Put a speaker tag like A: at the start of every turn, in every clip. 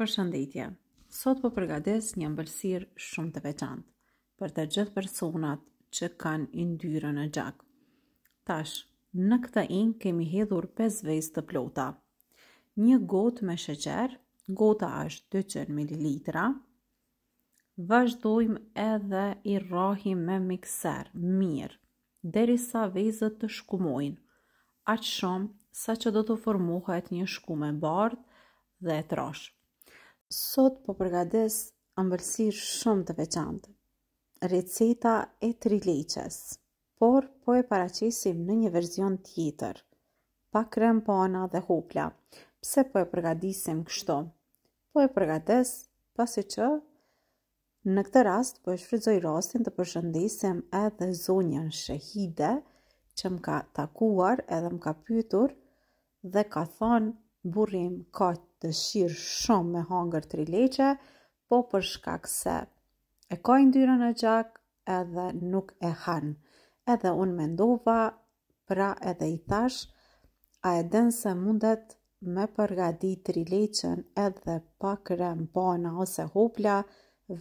A: Për shëndetje, sot po përgades një mbërësir shumë të veçantë për të gjithë personat që kanë indyre në gjak. Tash, në këta in kemi hedhur 5 vezë të plota. Një gotë me sheqer, gota është 200 ml. Vazhdojmë edhe i rahim me mikser, mirë, derisa vejzët të shkumojnë, atë shumë sa që do të formohet një shkume bardë dhe e trashë. Sot po përgatis ëmbëlsirë shumë të veçantë. Receta e tri leqes, por po e paraqesim në një verzion tjetër, pa krem pana dhe hopla. Pse po e përgadisim kështu? Po e përgatis pasi që në këtë rast po e shfryzoj rastin të përshëndesim edhe zonjën shëhide që më ka takuar edhe më ka pyetur dhe ka thonë burrim ka dëshirë shumë me hangër tri leqe, po për shkak se e ka ndyrën në gjak edhe nuk e hanë. Edhe unë mendova, pra edhe i thash, a e den se mundet me përgadi tri leqen edhe pak rem ose hopla,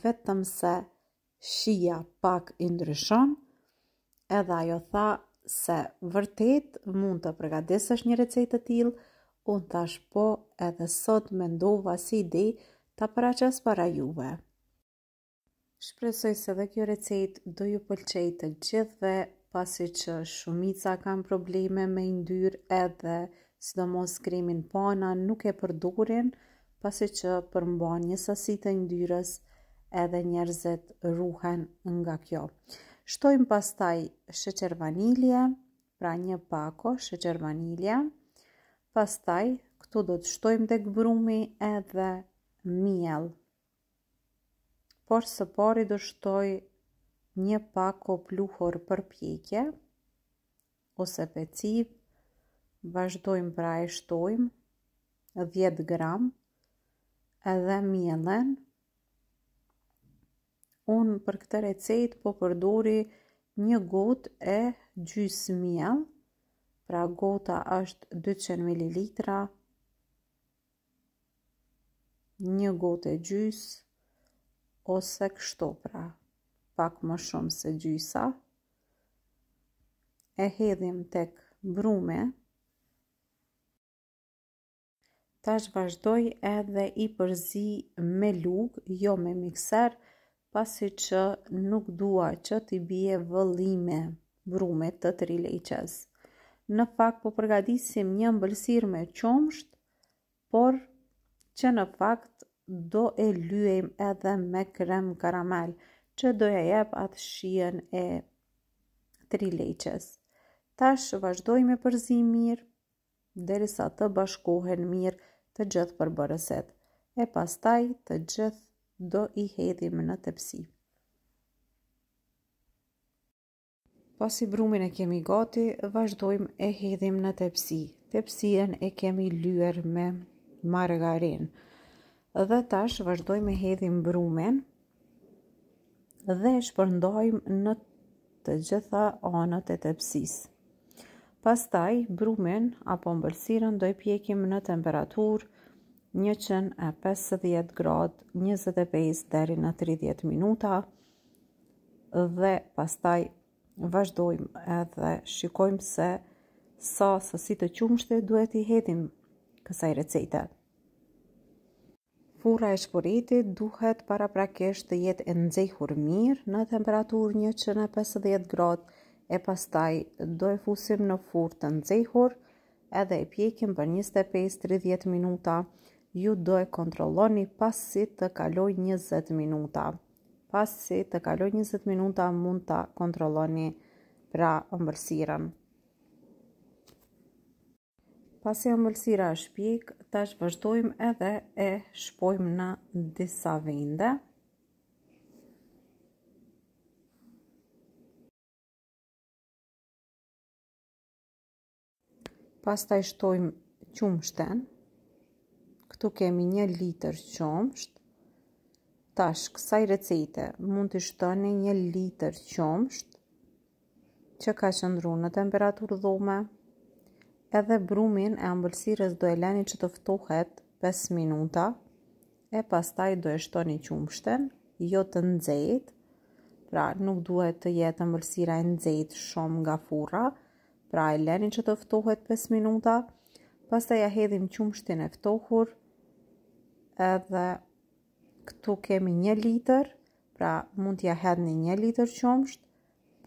A: vetëm se shia pak i ndryshon, edhe ajo tha se vërtet mund të përgadisësh një recetë të tillë, unë tash po edhe sot me ndova si ide ta paraqes para juve. Shpresoj se dhe kjo recetë do ju pëlqej të gjithve, pasi që shumica kanë probleme me ndyrë edhe sidomos kremin pana nuk e përdurin, pasi që përmban një sasit e ndyrës edhe njerëzit ruhen nga kjo. Shtojmë pastaj shëqer vanilje, pra një pako shëqer vanilje, pastaj këtu do të shtojmë dhe këbrumi edhe miel. Por së pari do shtoj një pak o pluhur për pjekje, ose pe cip, vazhdojmë pra e shtojmë 10 gram edhe mielen. Unë për këtë recet po përdori një gotë e gjysë mielë pra gota është 200 ml, një gotë e gjys, ose kështu pra, pak më shumë se gjysa, e hedhim tek brume, tash vazhdoj edhe i përzi me lukë, jo me mikser, pasi që nuk dua që t'i bje vëllime brume të tri leqes në fakt po përgatisim një ëmbëlsirë me qumsht, por që në fakt do e lyejm edhe me krem karamel, që do ja jep atë shijen e leqes. Tash vazhdoj me përzim mirë, derisa të bashkohen mirë të gjithë përbërësit e pastaj të gjithë do i hedhim në tepsi. Pasi brumin e kemi gati, vazhdojmë e hedhim në tepsi. Tepsien e kemi lyer me margarin. Dhe tash vazhdojmë e hedhim brumin dhe e në të gjitha anët e tepsis. Pastaj, brumin apo mbëlsiren, do i pjekim në temperatur 150 grad 25 deri në 30 minuta dhe pastaj vazhdojmë edhe shikojmë se sa sësi të qumshte duhet i hedhim kësaj recete. Fura e shporitit duhet para prakesht të jetë e nxehur mirë në temperatur 150 gradë e pastaj do e fusim në fur të nxehur edhe e pjekim për 25-30 minuta, ju do e kontrolloni pasit të kaloj 20 minuta pas se të kaloj 20 minuta mund të kontroloni pra ombëlsiren. Pas se ombëlsira është pik, të është vazhdojmë edhe e shpojmë në disa vende. Pas të ishtojmë qumështen, këtu kemi një liter qumështë, Tash, kësaj recete mund të shtoni një liter qomsht që ka qëndru në temperatur dhome, edhe brumin e ambëlsires do e leni që të ftohet 5 minuta, e pastaj do e shtoni qumshten, jo të nëzit, pra nuk duhet të jetë ambëlsira e nxejt shumë nga furra, pra e leni që të ftohet 5 minuta, pastaj ja hedhim qumshtin e ftohur, edhe këtu kemi një liter, pra mund t'ja hedhni një liter qumsht,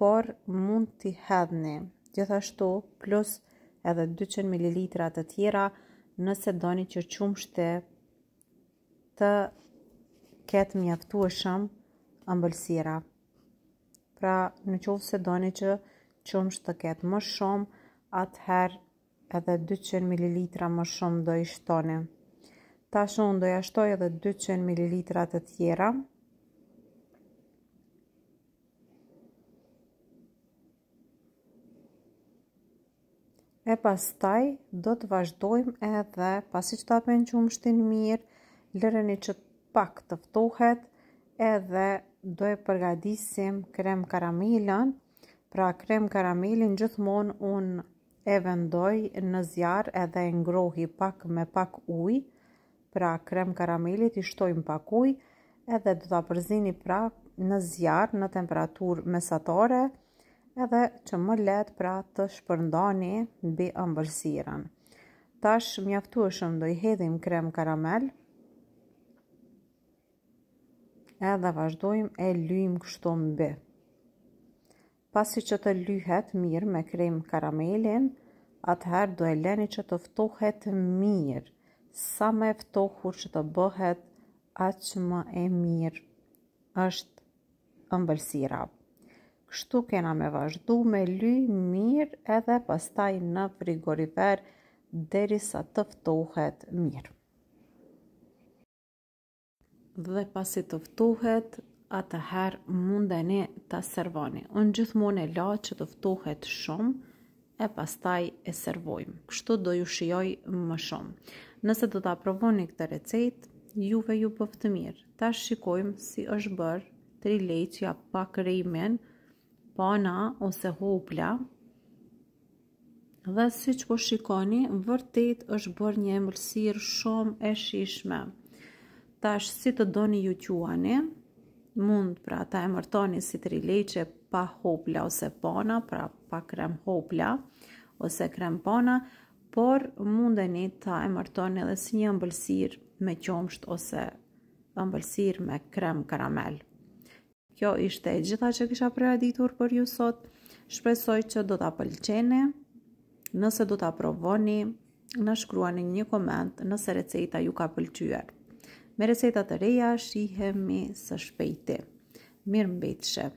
A: por mund t'i hedhni gjithashtu plus edhe 200 ml të tjera nëse doni që qumshte të ketë mjaftu e shumë ëmbëlsira. Pra në qovë se doni që qumsht të ketë më shumë, atëherë edhe 200 ml më shumë do i shtoni. Ta unë do jashtoj edhe 200 ml të tjera. E pas taj, do të vazhdojmë edhe, pasi që ta penë që mirë, lëreni që pak tëftohet, edhe do e përgadisim krem karamelën. Pra krem karamelin gjithmonë unë e vendoj në zjarë edhe e ngrohi pak me pak ujë, pra krem karamelit i shtojmë pak ujë edhe do ta përzini pra në zjarr në temperaturë mesatare edhe që më lehtë pra të shpërndani mbi ëmbëlsirën. Tash mjaftueshëm do i hedhim krem karamel. Edhe vazhdojmë e lyjm kështu mbi. Pasi që të lyhet mirë me krem karamelin, atëherë do e leni që të ftohet mirë sa me eftohur që të bëhet atë që më e mirë është ëmbëlsira. Kështu kena me vazhdu me ly mirë edhe pastaj në frigoriferë deri sa të ftohet mirë. Dhe pasi të ftohet, atëher mundeni të servoni. Unë gjithmonë e la që të ftohet shumë, e pastaj e servojmë. Kështu do ju shioj më shumë. Nëse do të aprovoni këtë recetë, juve ju pëftë mirë. Ta shikojmë si është bërë tri leqja pa krejmen, pana ose hopla. Dhe si që po shikoni, vërtet është bërë një emërsirë shumë e shishme. Ta shë si të doni ju quani, mund pra ta emërtoni si tri leqje pa hopla ose pana, pra pa krem hopla ose krem pana, por mundeni ta emartoni edhe si një ëmbëlsir me qomsht ose ëmbëlsir me krem karamel. Kjo ishte e gjitha që kisha preaditur për ju sot, shpresoj që do t'a pëlqeni, nëse do t'a provoni, në shkruani një koment nëse receta ju ka pëlqyer. Me receta të reja, shihemi së shpejti. Mirë mbetë